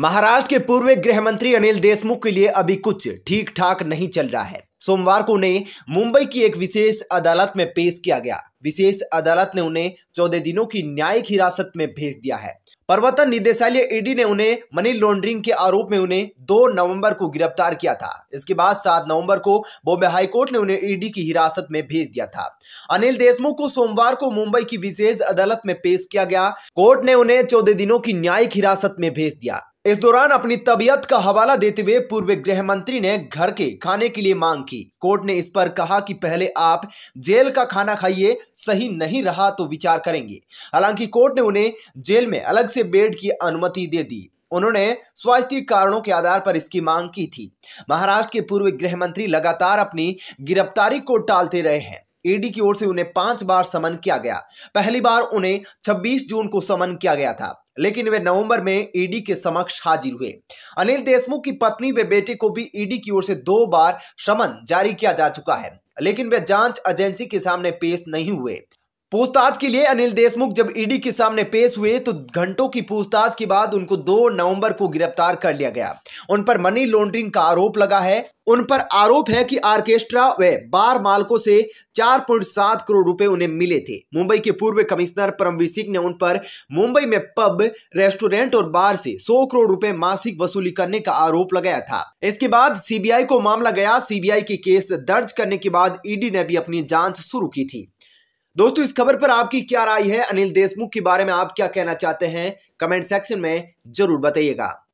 महाराष्ट्र के पूर्व गृह मंत्री अनिल देशमुख के लिए अभी कुछ ठीक ठाक नहीं चल रहा है सोमवार को उन्हें मुंबई की एक विशेष अदालत में पेश किया गया विशेष अदालत ने उन्हें चौदह दिनों की न्यायिक हिरासत में भेज दिया है प्रवर्तन निदेशालय ईडी ने उन्हें मनी लॉन्ड्रिंग के आरोप में उन्हें 2 नवंबर को गिरफ्तार किया था इसके बाद 7 नवंबर को बॉम्बे हाईकोर्ट ने उन्हें ईडी की हिरासत में भेज दिया था अनिल देशमुख को सोमवार को मुंबई की विशेष अदालत में पेश किया गया कोर्ट ने उन्हें चौदह दिनों की न्यायिक हिरासत में भेज दिया इस दौरान अपनी तबीयत का हवाला देते हुए पूर्व गृह मंत्री ने घर के खाने के लिए मांग की कोर्ट ने इस पर कहा कि पहले आप जेल का खाना खाइए सही नहीं रहा तो विचार करेंगे हालांकि कोर्ट ने उन्हें जेल में अलग से बेड की अनुमति दे दी उन्होंने स्वास्थ्य कारणों के आधार पर इसकी मांग की थी महाराष्ट्र के पूर्व गृह मंत्री लगातार अपनी गिरफ्तारी को टालते रहे हैं ईडी की ओर से उन्हें पांच बार समन किया गया पहली बार उन्हें 26 जून को समन किया गया था लेकिन वे नवंबर में ईडी e के समक्ष हाजिर हुए अनिल देशमुख की पत्नी व बेटे को भी ईडी e की ओर से दो बार समन जारी किया जा चुका है लेकिन वे जांच एजेंसी के सामने पेश नहीं हुए पूछताछ के लिए अनिल देशमुख जब ईडी के सामने पेश हुए तो घंटों की पूछताछ के बाद उनको 2 नवंबर को गिरफ्तार कर लिया गया उन पर मनी लॉन्ड्रिंग का आरोप लगा है उन पर आरोप है कि आर्केस्ट्रा व बार मालकों से 4.7 करोड़ रुपए उन्हें मिले थे मुंबई के पूर्व कमिश्नर परमवीर सिंह ने उन पर मुंबई में पब रेस्टोरेंट और बार से 100 करोड़ रुपए मासिक वसूली करने का आरोप लगाया था इसके बाद सीबीआई को मामला गया सीबीआई के केस दर्ज करने के बाद ईडी ने भी अपनी जांच शुरू की थी दोस्तों इस खबर पर आपकी क्या राय है अनिल देशमुख के बारे में आप क्या कहना चाहते हैं कमेंट सेक्शन में जरूर बताइएगा